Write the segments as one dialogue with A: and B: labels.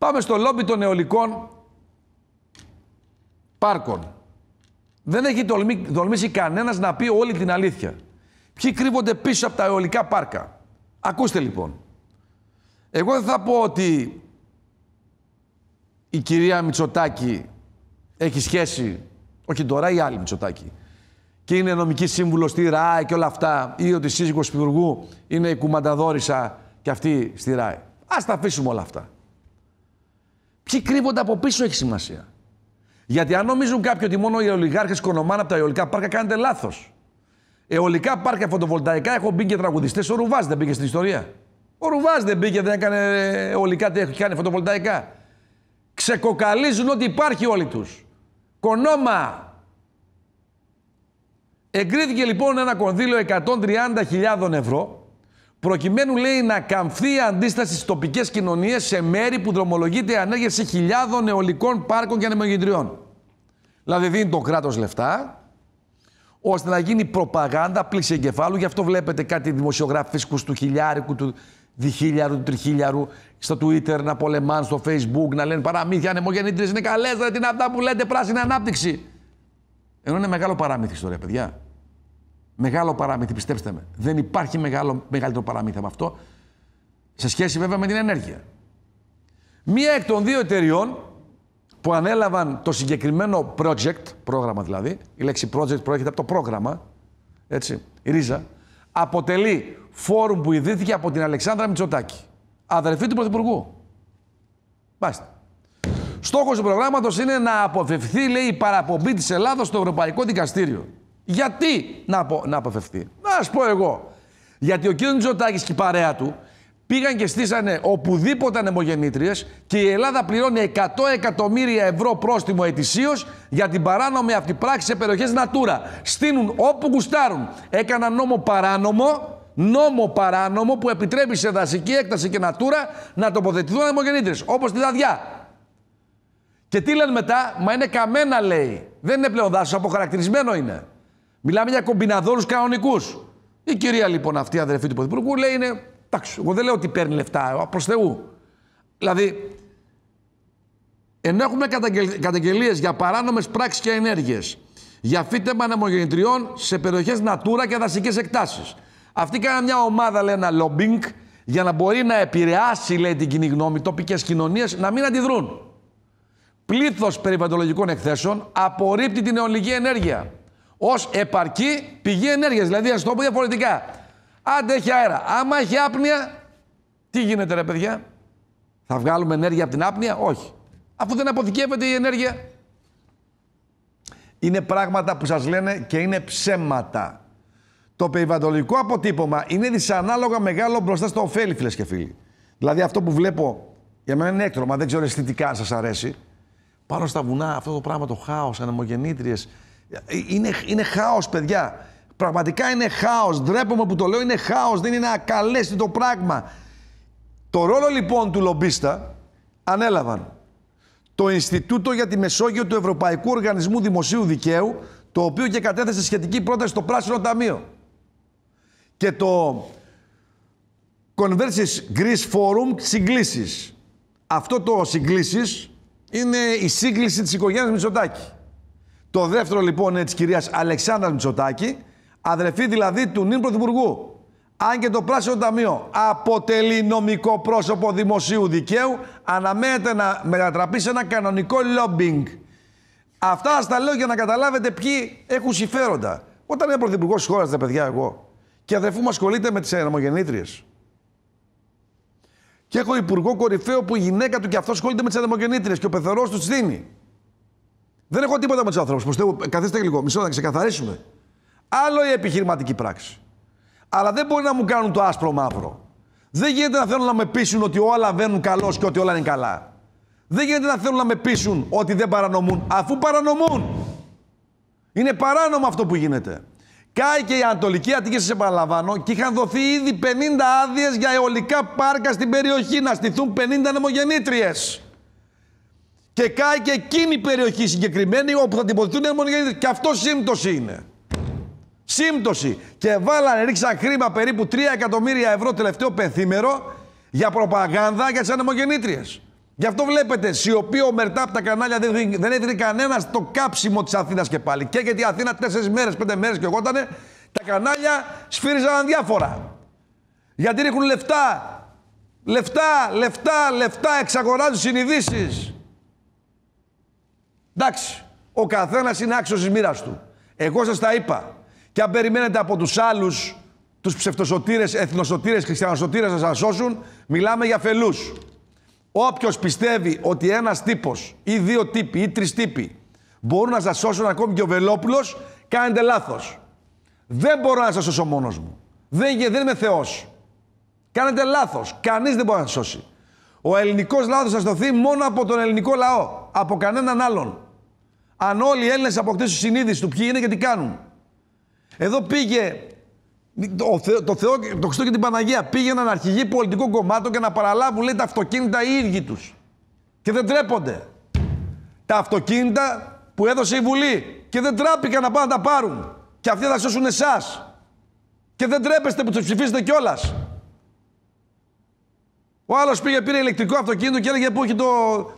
A: Πάμε στο λόμπι των αιωλικών πάρκων. Δεν έχει τολμη, τολμήσει κανένας να πει όλη την αλήθεια. Ποιοι κρύβονται πίσω από τα αιωλικά πάρκα. Ακούστε λοιπόν. Εγώ δεν θα πω ότι η κυρία Μητσοτάκη έχει σχέση, όχι τώρα, η άλλη Μητσοτάκη, και είναι νομική σύμβουλος στη ΡΑΕ και όλα αυτά, ή ότι η σύζυγος του Υπουργού είναι η κουμανταδόρισα και αυτή στη ΡΑΕ. Ας τα αφήσουμε όλα αυτά. Ποιοι κρύβονται από πίσω έχει σημασία. Γιατί αν νομίζουν κάποιοι ότι μόνο οι ολιγάρχες κονομάνε από τα αιωλικά πάρκα, κάνετε λάθος. Αιωλικά πάρκα, φωτοβολταϊκά έχουν μπει και τραγουδιστές. Ο Ρουβάς δεν μπήκε στην ιστορία. Ο Ρουβάς δεν μπήκε, δεν έκανε ε, αιωλικά, τι έχει κάνει φωτοβολταϊκά. Ξεκοκαλίζουν ότι υπάρχει όλοι τους. Κονόμα. Εγκρίθηκε λοιπόν ένα κονδύλιο 130.000 ευρώ προκειμένου λέει να καμφθεί η αντίσταση στις τοπικές κοινωνίες σε μέρη που δρομολογείται η ανέργεια χιλιάδων αιωλικών πάρκων και ανεμογεντριών. Δηλαδή δίνει το κράτος λεφτά, ώστε να γίνει προπαγάνδα πλήση εγκεφάλου. Γι' αυτό βλέπετε κάτι δημοσιογράφικου του χιλιάρικου, του διχίλιαρου, του τριχίλιαρου, στο Twitter να πολεμάνε, στο Facebook να λένε παραμύθια, ανεμογεννήτριες είναι καλές, δεν είναι αυτά που λέτε πράσινη ανάπτυξη. Ενώ είναι μεγάλο παραμύθι ιστορία, παιδιά. Μεγάλο παράμυθι, πιστέψτε με. Δεν υπάρχει μεγάλο, μεγαλύτερο παράμυθι από αυτό. Σε σχέση βέβαια με την ενέργεια. Μία εκ των δύο εταιριών που ανέλαβαν το συγκεκριμένο project, πρόγραμμα δηλαδή, η λέξη project προέρχεται από το πρόγραμμα, έτσι, η ρίζα, αποτελεί φόρουμ που ιδρύθηκε από την Αλεξάνδρα Μητσοτάκη, αδερφή του Πρωθυπουργού. Μάλιστα. Στόχος του προγράμματος είναι να αποφευθεί, λέει, η παραπομπή της Ελλάδος στο Ευρωπαϊκό Δικαστήριο. Γιατί να, απο, να αποφευθεί. Να σου πω εγώ. Γιατί ο κύριος Μητσοτάκης και η παρέα του πήγαν και στήσανε οπουδήποτε ανεμογεννήτριες και η Ελλάδα πληρώνει 100 εκατομμύρια ευρώ πρόστιμο ετησίως για την παράνομη αυτή πράξη σε περιοχές Natura. Στείνουν όπου γουστάρουν. Έκανα νόμο παράνομο, νόμο παράνομο που επιτρέπει σε δασική έκταση και Natura να τοποθετηθούν ανεμογεννήτριες. Όπως τη Δαδιά. Και τι λένε μετά, μα είναι καμένα λέει. Δεν είναι πλέον δάσος, αποχαρακτηρισμένο είναι. Μιλάμε για κομπιναδόλου κανονικούς. Η κυρία λοιπόν αυτή, η αδερφή του Πρωθυπουργού, λέει είναι. Εντάξει, εγώ δεν λέω ότι παίρνει λεφτά, προς Θεού. Δηλαδή, ενώ έχουμε καταγγελίες για παράνομες πράξεις και ενέργειες, για φύτεμα ανεμογεννητριών σε περιοχές Natura και δασικές εκτάσεις. Αυτή κάνει μια ομάδα, λέει, ένα lobbying για να μπορεί να επηρεάσει, λέει, την κοινή γνώμη, τοπικές κοινωνίες να μην αντιδρούν. Πλήθος περιβαλλοντολογικών εκθέσεων απορρίπτει την αιωλική ενέργεια ως επαρκή πηγή ενέργειας. Δηλαδή, ας το πω διαφορετικά. Αν έχει αέρα. Άμα έχει άπνοια, τι γίνεται, ρε παιδιά. Θα βγάλουμε ενέργεια από την άπνοια, όχι. Αφού δεν αποθηκεύεται η ενέργεια. Είναι πράγματα που σας λένε και είναι ψέματα. Το περιβαλλοντικό αποτύπωμα είναι δυσανάλογα μεγάλο μπροστά στο ωφέλη, φίλες και φίλοι. Δηλαδή αυτό που βλέπω, για μένα είναι έκτρομα, δεν ξέρω αισθητικά αν σας αρέσει. Πάνω στα βουνά αυτό το πράγμα, το χάος, ανεμογεννήτριες, είναι, είναι χάος, παιδιά. Πραγματικά είναι χάος. Δρέπομαι που το λέω, είναι χάος. Δεν είναι ακαλέστητο πράγμα. Το ρόλο λοιπόν του λομπίστα ανέλαβαν το Ινστιτούτο για τη Μεσόγειο του Ευρωπαϊκού Οργανισμού Δημοσίου Δικαίου, το οποίο και κατέθεσε σχετική πρόταση στο Πράσινο Ταμείο. Και το Converses Greece Forum συγκλήσεις. Αυτό το συγκλήσεις είναι η σύγκληση της οικογένειας Μητσοτάκη. Το δεύτερο λοιπόν είναι της κυρίας Αλεξάνδρας Μητσοτάκη, αδερφή δηλαδή του νυν Πρωθυπουργού. Αν και το Πράσινο Ταμείο αποτελεί νομικό πρόσωπο δημοσίου δικαίου, αναμένεται να μετατραπεί σε ένα κανονικό λόμπινγκ. Αυτά τα λέω για να καταλάβετε ποιοι έχουν συμφέροντα. Όταν είμαι πρωθυπουργός της χώρας, τα παιδιά, εγώ και αδερφού μου ασχολείται με τις ανεμογεννήτριε. Και έχω υπουργό κορυφαίο που η γυναίκα του και αυτός ασχολείται με τις ανεμογεννήτριε και ο πεθερός τους δίνει. Δεν έχω τίποτα με τους ανθρώπου. Προσθέτω, καθίστε λίγο, μισό να ξεκαθαρίσουμε. Άλλο η επιχειρηματική πράξη. Αλλά δεν μπορεί να μου κάνουν το άσπρο μαύρο. Δεν γίνεται να θέλουν να με πείσουν ότι όλα βαίνουν καλώς και ότι όλα είναι καλά. Δεν γίνεται να θέλουν να με πείσουν ότι δεν παρανομούν, αφού παρανομούν. Είναι παράνομο αυτό που γίνεται. Κάει και η Ανατολική Αττική, σας επαναλαμβάνω, και είχαν δοθεί ήδη 50 άδειες για αιωλικά πάρκα στην περιοχή να στηθούν 50 νεμογεννήτριε και κάει και εκείνη η περιοχή συγκεκριμένη όπου θα τυπωθούν οι Και αυτό σύμπτωση είναι. Σύμπτωση. Και βάλανε, ρίξαν χρήμα περίπου 3 εκατομμύρια ευρώ τελευταίο πενθήμερο για προπαγάνδα για τις ανεμογεννήτριες. Γι' αυτό βλέπετε, σιωπή ο Μερτά από τα κανάλια δεν, δεν έδινε κανένας το κάψιμο της Αθήνας και πάλι. Και γιατί η Αθήνα 4 μέρε, 5 μέρες και εγώ ήταν, τα κανάλια σφύριζαν διάφορα. Γιατί ρίχνουν λεφτά. Λεφτά, λεφτά, λεφτά, εξαγοράζουν συνειδήσεις. Εντάξει, ο καθένας είναι άξιος της μοίρας του. Εγώ σας τα είπα. Και αν περιμένετε από τους άλλους, τους ψευτοσωτήρες, εθνοσωτήρες, χριστιανοσωτήρες να σας σώσουν, μιλάμε για φελούς. Όποιος πιστεύει ότι ένας τύπος ή δύο τύποι ή τρεις τύποι μπορούν να σας σώσουν ακόμη και ο Βελόπουλος, κάνετε λάθος. Δεν μπορώ να σας σώσω μόνος μου. Δεν, δεν είμαι Θεός. Κάνετε λάθος. Κανείς δεν μπορεί να σας σώσει. Ο ελληνικός λαό θα σωθεί μόνο από τον ελληνικό λαό. Από κανέναν άλλον αν όλοι οι Έλληνες αποκτήσουν συνείδηση του ποιοι είναι και τι κάνουν. Εδώ πήγε το, Θεό, το, το Χριστό και την Παναγία. Πήγαιναν αρχηγοί πολιτικών κομμάτων και να παραλάβουν λέει, τα αυτοκίνητα οι ίδιοι τους. Και δεν τρέπονται. Τα αυτοκίνητα που έδωσε η Βουλή και δεν τράπηκαν να πάνε να τα πάρουν. Και αυτοί θα σώσουν εσάς. Και δεν τρέπεστε που τους ψηφίσετε κιόλας. Ο άλλος πήγε, πήρε ηλεκτρικό αυτοκίνητο και έλεγε που έχει το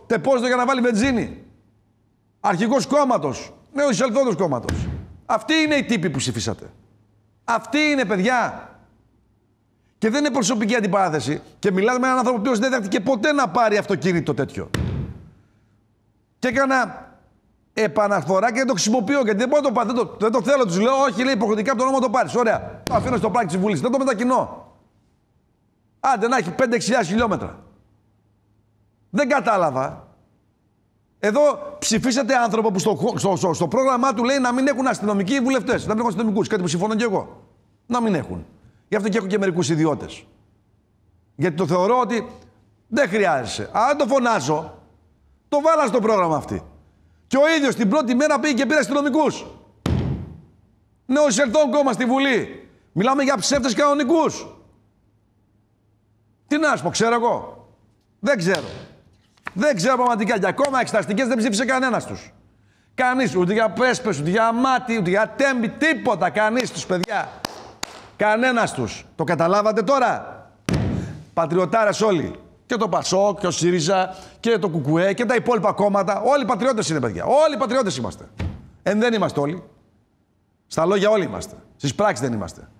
A: τεπόζιτο για να βάλει βενζίνη. Αρχικό κόμματο. Νέο εισελθόντος κόμματος. Αυτοί είναι οι τύποι που ψηφίσατε. Αυτοί είναι παιδιά. Και δεν είναι προσωπική αντιπαράθεση. Και μιλάμε με έναν άνθρωπο που δεν δέχτηκε ποτέ να πάρει αυτοκίνητο τέτοιο. Και έκανα επαναφορά και δεν το χρησιμοποιώ γιατί δεν μπορώ να το πάρω. Δεν το, θέλω. Τους λέω, Όχι, λέει υποχρεωτικά από το νόμο το πάρεις. Ωραία. Το αφήνω στο πράγμα της Βουλής. Δεν το μετακινώ. Άντε να έχει 5-6 χιλιόμετρα. Δεν κατάλαβα εδώ ψηφίσατε άνθρωπο που στο, στο, στο, πρόγραμμά του λέει να μην έχουν αστυνομικοί βουλευτές. Να μην έχουν αστυνομικούς. Κάτι που συμφωνώ και εγώ. Να μην έχουν. Γι' αυτό και έχω και μερικούς ιδιώτες. Γιατί το θεωρώ ότι δεν χρειάζεσαι. Αν το φωνάζω, το βάλα στο πρόγραμμα αυτή. Και ο ίδιος την πρώτη μέρα πήγε και πήρε αστυνομικούς. Νέο κόμμα στη Βουλή. Μιλάμε για ψεύτες κανονικούς. Τι να σου πω, ξέρω εγώ. Δεν ξέρω. Δεν ξέρω πραγματικά. για ακόμα εξεταστικέ δεν ψήφισε κανένας τους. Κανείς, ούτε για πρέσπε, ούτε για μάτι, ούτε για τέμπι, τίποτα. Κανείς τους, παιδιά. Κανένας τους. Το καταλάβατε τώρα. Πατριωτάρες όλοι. Και το ΠΑΣΟΚ και ο ΣΥΡΙΖΑ, και το Κουκουέ και τα υπόλοιπα κόμματα. Όλοι πατριώτες είναι, παιδιά. Όλοι πατριώτες είμαστε. Εν δεν είμαστε όλοι. Στα λόγια όλοι είμαστε. Στις πράξεις δεν είμαστε.